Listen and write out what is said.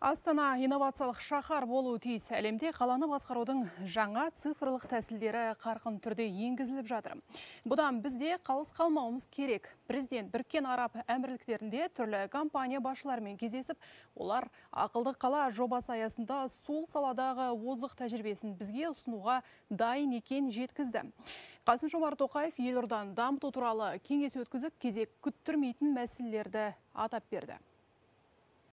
Астана инновациялық шақар болу тиіс. Әлемде қаланы басқарудың жаңа цифрлық тәсілдері қарқын түрде енгізіліп жатыр. Бұдан бізде қалыс қалмауымыз керек. Президент біркен Араб әмірліктерінде түрлі компания басшыларымен кездесіп, олар ақылды қала жобасы аясында сол саладағы озық тәжірибесін бізге ұсынуға дайын екен жеткізді. Қасым Жомарт Тоқаев елорданы дамыту туралы кеңес өткізіп, кезек күттірмейтін мәселелерді атап берді.